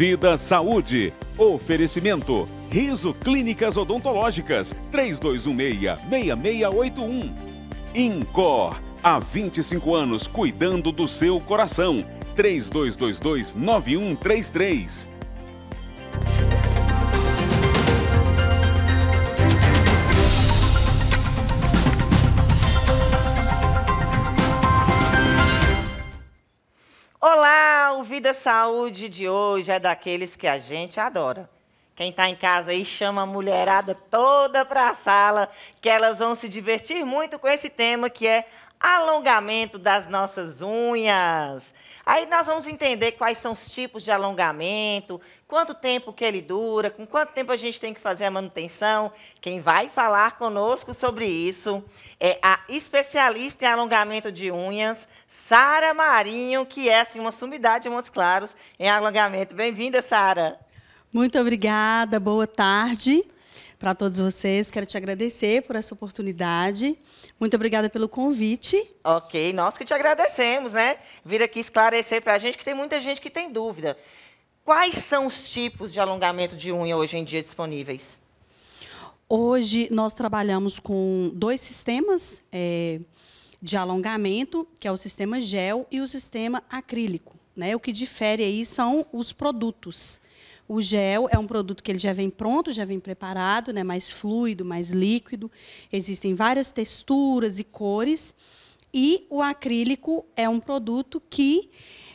Vida Saúde. Oferecimento. Riso Clínicas Odontológicas. 3216-6681. Incor. Há 25 anos cuidando do seu coração. 3222-9133. o então, Vida Saúde de hoje é daqueles que a gente adora. Quem está em casa aí chama a mulherada toda para a sala, que elas vão se divertir muito com esse tema que é alongamento das nossas unhas. Aí nós vamos entender quais são os tipos de alongamento, quanto tempo que ele dura, com quanto tempo a gente tem que fazer a manutenção. Quem vai falar conosco sobre isso é a especialista em alongamento de unhas, Sara Marinho, que é assim, uma sumidade de Montes Claros em alongamento. Bem-vinda, Sara. Muito obrigada, boa tarde para todos vocês. Quero te agradecer por essa oportunidade. Muito obrigada pelo convite. Ok, nós que te agradecemos, né? Vir aqui esclarecer para a gente que tem muita gente que tem dúvida. Quais são os tipos de alongamento de unha hoje em dia disponíveis? Hoje nós trabalhamos com dois sistemas é, de alongamento, que é o sistema gel e o sistema acrílico. Né? O que difere aí são os produtos. O gel é um produto que ele já vem pronto, já vem preparado, né, mais fluido, mais líquido. Existem várias texturas e cores. E o acrílico é um produto que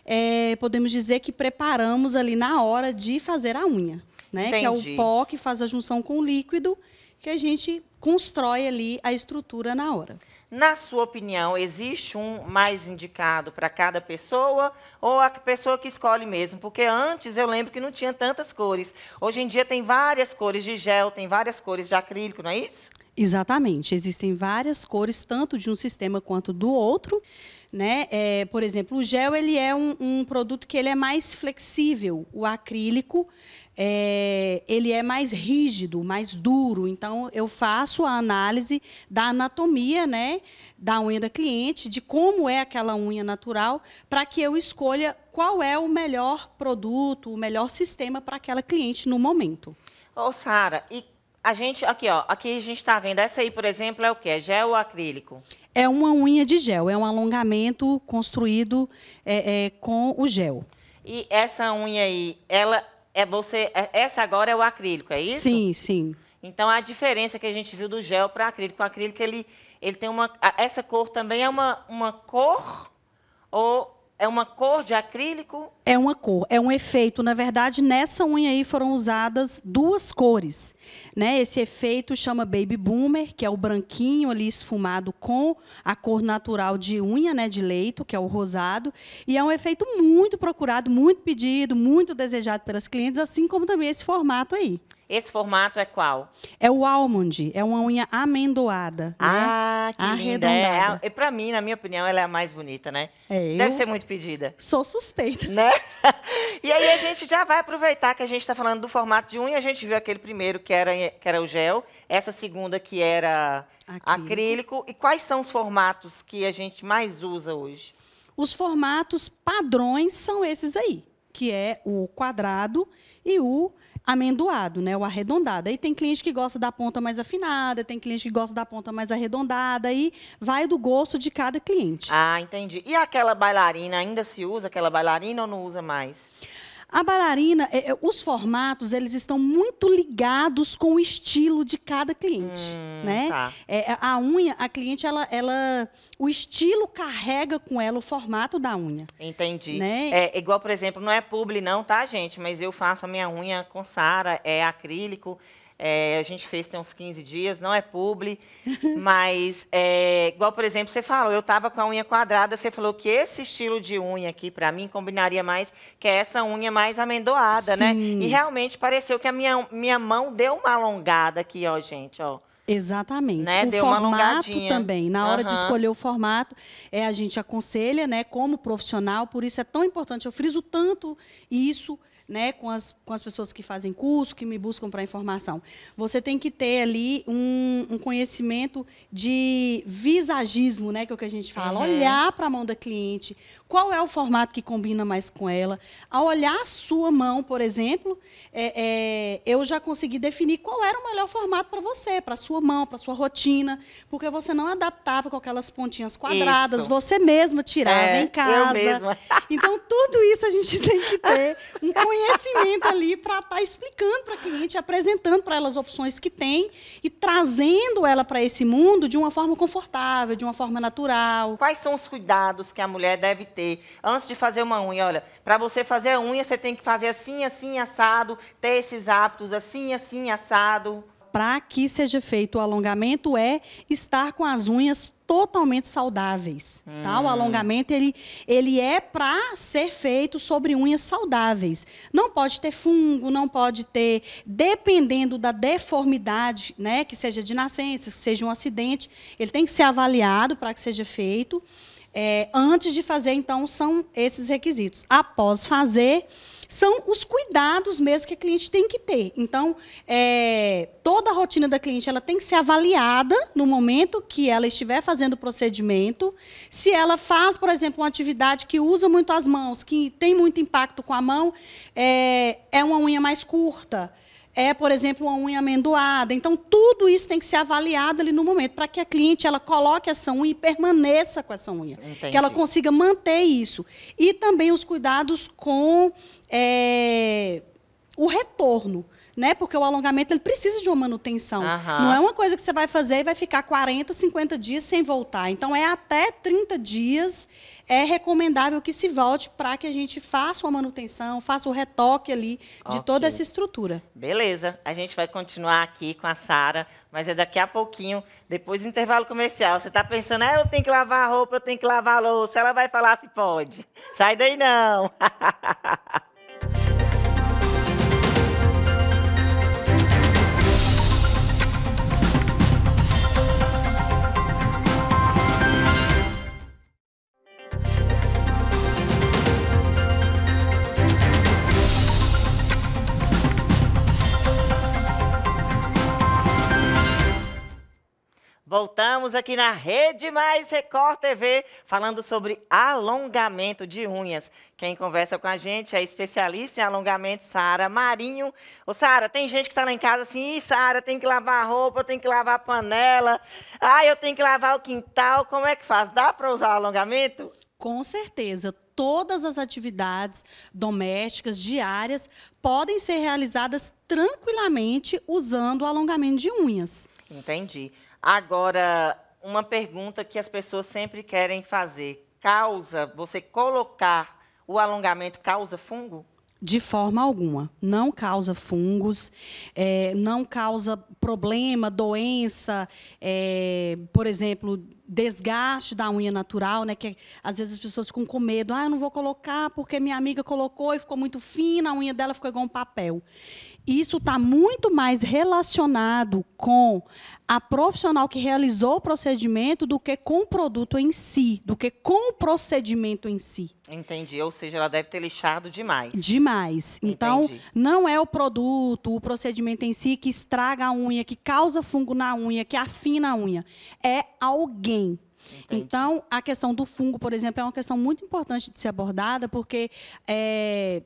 é, podemos dizer que preparamos ali na hora de fazer a unha, né? Que é o pó que faz a junção com o líquido que a gente constrói ali a estrutura na hora. Na sua opinião, existe um mais indicado para cada pessoa ou a pessoa que escolhe mesmo? Porque antes eu lembro que não tinha tantas cores. Hoje em dia tem várias cores de gel, tem várias cores de acrílico, não é isso? Exatamente. Existem várias cores, tanto de um sistema quanto do outro. Né? É, por exemplo, o gel ele é um, um produto que ele é mais flexível. O acrílico é, ele é mais rígido, mais duro. Então, eu faço a análise da anatomia né, da unha da cliente, de como é aquela unha natural, para que eu escolha qual é o melhor produto, o melhor sistema para aquela cliente no momento. Ô, oh, Sara, e a gente, aqui, ó, aqui a gente está vendo, essa aí, por exemplo, é o que? É gel ou acrílico? É uma unha de gel, é um alongamento construído é, é, com o gel. E essa unha aí, ela é você, é, essa agora é o acrílico, é isso? Sim, sim. Então a diferença que a gente viu do gel para acrílico, o acrílico ele, ele tem uma, essa cor também é uma, uma cor ou é uma cor de acrílico? É uma cor, é um efeito. Na verdade, nessa unha aí foram usadas duas cores. Né? Esse efeito chama Baby Boomer, que é o branquinho ali esfumado com a cor natural de unha, né, de leito, que é o rosado. E é um efeito muito procurado, muito pedido, muito desejado pelas clientes, assim como também esse formato aí. Esse formato é qual? É o almond, é uma unha amendoada. Né? Ah, né? que Arredondada. linda. É, é para mim, na minha opinião, ela é a mais bonita, né? É, Deve ser muito pedida. Sou suspeita. Né? E aí a gente já vai aproveitar que a gente está falando do formato de unha. A gente viu aquele primeiro que era, que era o gel, essa segunda que era acrílico. E quais são os formatos que a gente mais usa hoje? Os formatos padrões são esses aí, que é o quadrado e o amendoado, né? O arredondado. Aí tem cliente que gosta da ponta mais afinada, tem cliente que gosta da ponta mais arredondada, aí vai do gosto de cada cliente. Ah, entendi. E aquela bailarina ainda se usa aquela bailarina ou não usa mais? A bailarina, é, é, os formatos, eles estão muito ligados com o estilo de cada cliente, hum, né? Tá. É, é, a unha, a cliente, ela, ela, o estilo carrega com ela o formato da unha. Entendi. Né? É igual, por exemplo, não é publi não, tá, gente? Mas eu faço a minha unha com Sara, é acrílico. É, a gente fez tem uns 15 dias, não é publi, mas é, igual, por exemplo, você falou, eu estava com a unha quadrada, você falou que esse estilo de unha aqui, para mim, combinaria mais, que é essa unha mais amendoada, né? Sim. né? E realmente pareceu que a minha, minha mão deu uma alongada aqui, ó, gente, ó. Exatamente. Né? O Deu formato também. Na hora uhum. de escolher o formato, é, a gente aconselha, né, como profissional, por isso é tão importante. Eu friso tanto isso né, com, as, com as pessoas que fazem curso, que me buscam para informação. Você tem que ter ali um, um, conhecimento de visagismo, né, que é o que a gente fala, uhum. olhar para a mão da cliente, qual é o formato que combina mais com ela? Ao olhar a sua mão, por exemplo, é, é, eu já consegui definir qual era o melhor formato para você, para sua mão, para sua rotina, porque você não adaptava com aquelas pontinhas quadradas, isso. você mesma tirava é, em casa. Eu mesma. Então, tudo isso a gente tem que ter um conhecimento ali para estar tá explicando para a cliente, apresentando para elas as opções que tem e trazendo ela para esse mundo de uma forma confortável, de uma forma natural. Quais são os cuidados que a mulher deve ter. Antes de fazer uma unha, olha, para você fazer a unha, você tem que fazer assim, assim, assado, ter esses hábitos assim, assim, assado. Para que seja feito o alongamento é estar com as unhas totalmente saudáveis, hum. tá? O hum. alongamento ele, ele é para ser feito sobre unhas saudáveis. Não pode ter fungo, não pode ter, dependendo da deformidade, né, que seja de nascença, que seja um acidente, ele tem que ser avaliado para que seja feito. É, antes de fazer, então, são esses requisitos. Após fazer, são os cuidados mesmo que a cliente tem que ter. Então, é, toda a rotina da cliente ela tem que ser avaliada no momento que ela estiver fazendo o procedimento. Se ela faz, por exemplo, uma atividade que usa muito as mãos, que tem muito impacto com a mão, é, é uma unha mais curta é, por exemplo, uma unha amendoada. Então, tudo isso tem que ser avaliado ali no momento, para que a cliente ela coloque essa unha e permaneça com essa unha. Entendi. Que ela consiga manter isso. E também os cuidados com é, o retorno né? Porque o alongamento ele precisa de uma manutenção. Não é uma coisa que você vai fazer e vai ficar 40, 50 dias sem voltar. Então é até 30 dias é recomendável que se volte para que a gente faça uma manutenção, faça o retoque ali de okay. toda essa estrutura. Beleza. A gente vai continuar aqui com a Sara, mas é daqui a pouquinho, depois do intervalo comercial. Você está pensando, ah, eu tenho que lavar a roupa, eu tenho que lavar a louça. Ela vai falar se pode. Sai daí não. estamos aqui na Rede Mais Record TV falando sobre alongamento de unhas. Quem conversa com a gente é especialista em alongamento, Sara Marinho. Ô, Sara, tem gente que está lá em casa assim, Sara, tem que lavar a roupa, tem que lavar a panela, ah, eu tenho que lavar o quintal. Como é que faz? Dá para usar alongamento? Com certeza, todas as atividades domésticas, diárias, podem ser realizadas tranquilamente usando o alongamento de unhas. Entendi. Agora, uma pergunta que as pessoas sempre querem fazer: causa, você colocar o alongamento causa fungo? De forma alguma. Não causa fungos, é, não causa problema, doença, é, por exemplo, desgaste da unha natural, né? Que às vezes as pessoas ficam com medo. Ah, eu não vou colocar porque minha amiga colocou e ficou muito fina, a unha dela ficou igual um papel isso está muito mais relacionado com a profissional que realizou o procedimento do que com o produto em si, do que com o procedimento em si. Entendi, ou seja, ela deve ter lixado demais. Demais. Então, Entendi. não é o produto, o procedimento em si que estraga a unha, que causa fungo na unha, que afina a unha. É alguém Entendi. Então, a questão do fungo, por exemplo, é uma questão muito importante de ser abordada, porque é,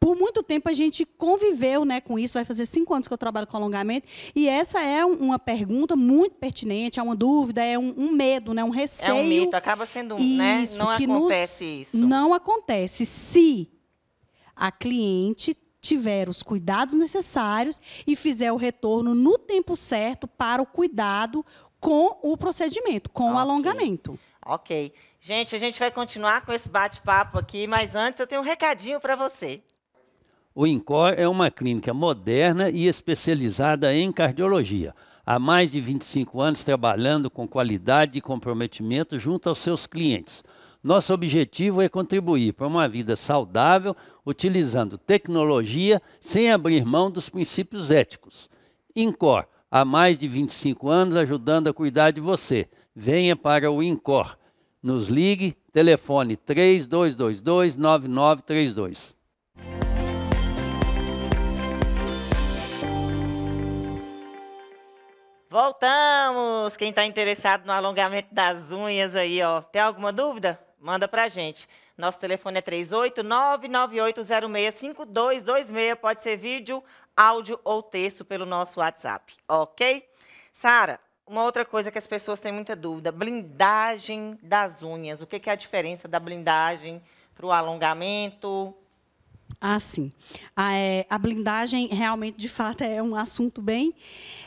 por muito tempo a gente conviveu né, com isso, vai fazer cinco anos que eu trabalho com alongamento, e essa é um, uma pergunta muito pertinente, é uma dúvida, é um, um, medo, né, um receio. É um mito, acaba sendo um, né? isso, né? Não que acontece nos, isso. Não acontece se a cliente tiver os cuidados necessários e fizer o retorno no tempo certo para o cuidado com o procedimento, com okay. o alongamento. Ok. Gente, a gente vai continuar com esse bate-papo aqui, mas antes eu tenho um recadinho para você. O INCOR é uma clínica moderna e especializada em cardiologia. Há mais de 25 anos trabalhando com qualidade e comprometimento junto aos seus clientes. Nosso objetivo é contribuir para uma vida saudável utilizando tecnologia sem abrir mão dos princípios éticos. INCOR, há mais de 25 anos ajudando a cuidar de você. Venha para o INCOR. Nos ligue, telefone 3222 9932. Voltamos! Quem está interessado no alongamento das unhas aí, ó, tem alguma dúvida? Manda para a gente. Nosso telefone é 38998065226. Pode ser vídeo, áudio ou texto pelo nosso WhatsApp, ok? Sara, uma outra coisa que as pessoas têm muita dúvida: blindagem das unhas. O que, que é a diferença da blindagem para o alongamento? Ah, sim. A, ah, é, a, blindagem realmente, de fato, é um assunto bem.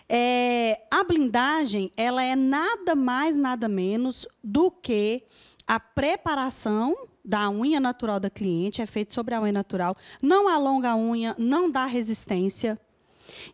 É, a blindagem, ela é nada mais, nada menos do que a preparação da unha natural da cliente, é feito sobre a unha natural, não alonga a unha, não dá resistência.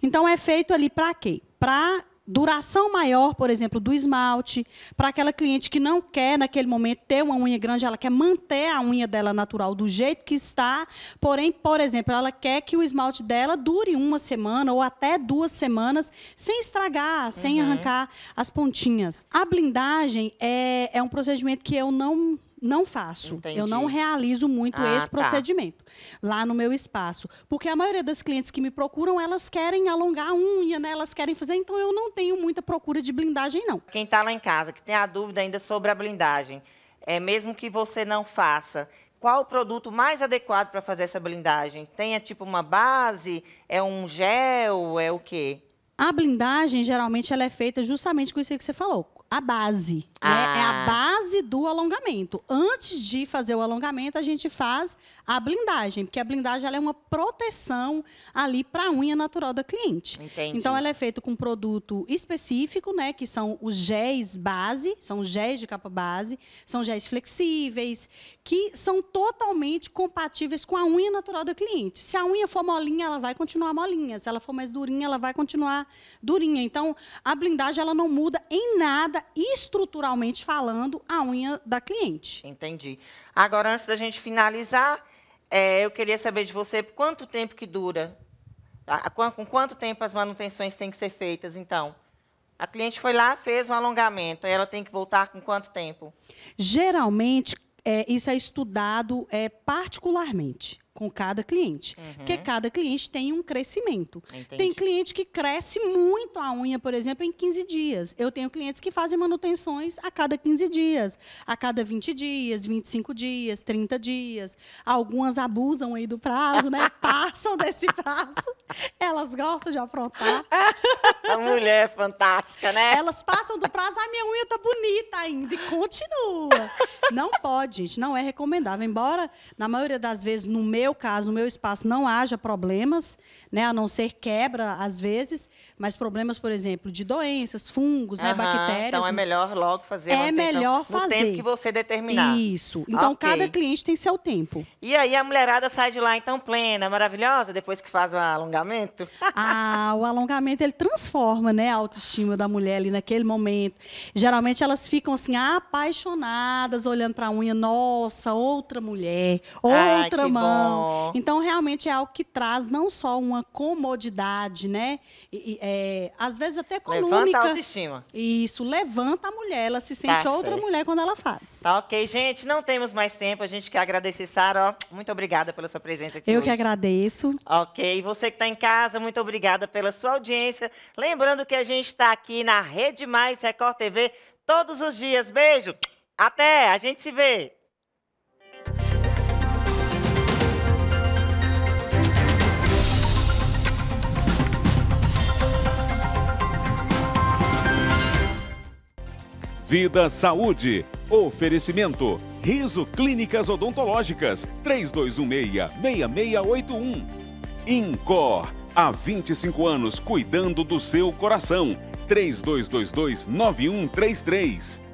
Então, é feito ali para quê? Para duração maior, por exemplo, do esmalte, para aquela cliente que não quer, naquele momento, ter uma unha grande, ela quer manter a unha dela natural do jeito que está, porém, por exemplo, ela quer que o esmalte dela dure uma semana ou até duas semanas, sem estragar, sem uhum. arrancar as pontinhas. A blindagem é, é um procedimento que eu não não faço. Entendi. Eu não realizo muito ah, esse tá. procedimento tá. lá no meu espaço. Porque a maioria das clientes que me procuram, elas querem alongar a unha, né? Elas querem fazer, então eu não tenho muita procura de blindagem, não. Quem está lá em casa, que tem a dúvida ainda sobre a blindagem, é mesmo que você não faça, qual o produto mais adequado para fazer essa blindagem? Tenha tipo uma base, é um gel, é o quê? A blindagem geralmente ela é feita justamente com isso que você falou, a base. Ah. É a ah. base do alongamento. Antes de fazer o alongamento, a gente faz a blindagem, porque a blindagem é uma proteção ali para a unha natural da cliente. Entendi. Então, ela é feita com produto específico, né? Que são os géis base, são géis de capa base, são géis flexíveis, que são totalmente compatíveis com a unha natural da cliente. Se a unha for molinha, ela vai continuar molinha. Se ela for mais durinha, ela vai continuar durinha. Então, a blindagem ela não muda em nada estruturalmente falando a unha da cliente. Entendi. Agora, antes da gente finalizar, é, eu queria saber de você quanto tempo que dura, com, com quanto tempo as manutenções têm que ser feitas, então? A cliente foi lá, fez um alongamento, ela tem que voltar com quanto tempo? Geralmente, é, isso é estudado é, particularmente com cada cliente. Uhum. Porque cada cliente tem um crescimento. Entendi. Tem cliente que cresce muito a unha, por exemplo, em 15 dias. Eu tenho clientes que fazem manutenções a cada 15 dias, a cada 20 dias, 25 dias, 30 dias. Algumas abusam aí do prazo, né? Passam desse prazo. Elas gostam de aprontar. A mulher é fantástica, né? Elas passam do prazo, a ah, minha unha tá bonita ainda. E continua. Não pode, gente. Não é recomendável. Embora, na maioria das vezes, no meu meu caso, no meu espaço, não haja problemas, né, a não ser quebra às vezes, mas problemas, por exemplo, de doenças, fungos, uhum, né, bactérias. Então é melhor logo fazer. É melhor fazer. No tempo que você determinar. Isso. Então okay. cada cliente tem seu tempo. E aí a mulherada sai de lá então plena, maravilhosa, depois que faz o alongamento? Ah, o alongamento ele transforma, né, a autoestima da mulher ali naquele momento. Geralmente elas ficam assim apaixonadas, olhando para a unha, nossa, outra mulher, outra mão. Bom. Oh. Então, realmente é algo que traz não só uma comodidade, né? E, é, às vezes até econômica. Levanta a autoestima. Isso, levanta a mulher, ela se sente tá outra certo. mulher quando ela faz. Tá ok, gente, não temos mais tempo, a gente quer agradecer, Sara, muito obrigada pela sua presença aqui Eu hoje. que agradeço. Ok, você que está em casa, muito obrigada pela sua audiência. Lembrando que a gente está aqui na Rede Mais Record TV todos os dias. Beijo, até, a gente se vê. Vida Saúde. Oferecimento. Riso Clínicas Odontológicas. 3216-6681. Incor. Há 25 anos cuidando do seu coração. 3222-9133.